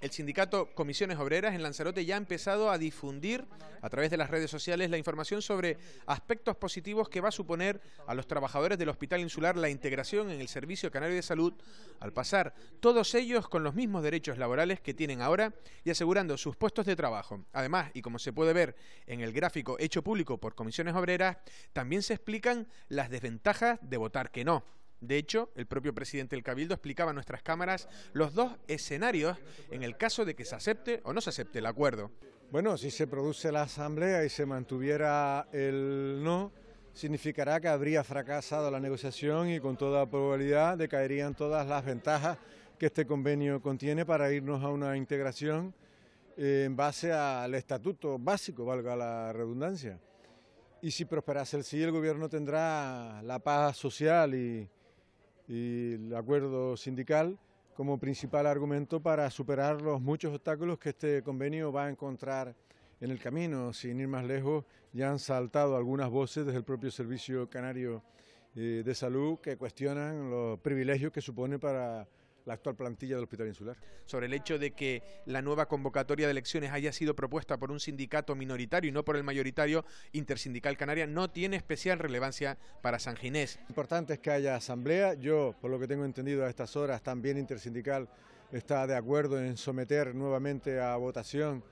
El sindicato Comisiones Obreras en Lanzarote ya ha empezado a difundir a través de las redes sociales la información sobre aspectos positivos que va a suponer a los trabajadores del Hospital Insular la integración en el Servicio Canario de Salud al pasar todos ellos con los mismos derechos laborales que tienen ahora y asegurando sus puestos de trabajo. Además, y como se puede ver en el gráfico hecho público por Comisiones Obreras, también se explican las desventajas de votar que no. De hecho, el propio presidente del Cabildo explicaba a nuestras cámaras los dos escenarios en el caso de que se acepte o no se acepte el acuerdo. Bueno, si se produce la asamblea y se mantuviera el no, significará que habría fracasado la negociación y con toda probabilidad decaerían todas las ventajas que este convenio contiene para irnos a una integración eh, en base al estatuto básico, valga la redundancia. Y si prosperase el sí, el gobierno tendrá la paz social y, y el acuerdo sindical como principal argumento para superar los muchos obstáculos que este convenio va a encontrar en el camino. Sin ir más lejos, ya han saltado algunas voces desde el propio Servicio Canario eh, de Salud que cuestionan los privilegios que supone para la actual plantilla del Hospital Insular. Sobre el hecho de que la nueva convocatoria de elecciones haya sido propuesta por un sindicato minoritario y no por el mayoritario intersindical canaria no tiene especial relevancia para San Ginés. Importante es que haya asamblea. Yo, por lo que tengo entendido a estas horas, también intersindical está de acuerdo en someter nuevamente a votación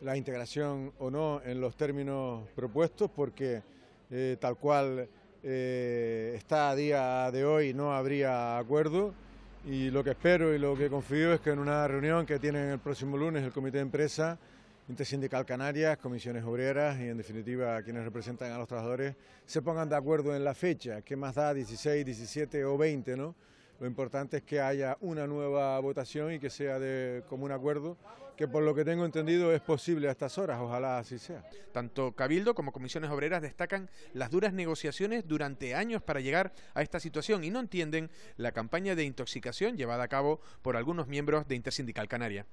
la integración o no en los términos propuestos porque eh, tal cual eh, está a día de hoy no habría acuerdo y lo que espero y lo que confío es que en una reunión que tienen el próximo lunes el Comité de Empresa, Intersindical Canarias, Comisiones Obreras y en definitiva quienes representan a los trabajadores se pongan de acuerdo en la fecha, qué más da 16, 17 o 20, ¿no? Lo importante es que haya una nueva votación y que sea de común acuerdo, que por lo que tengo entendido es posible a estas horas, ojalá así sea. Tanto Cabildo como Comisiones Obreras destacan las duras negociaciones durante años para llegar a esta situación y no entienden la campaña de intoxicación llevada a cabo por algunos miembros de Intersindical Canaria.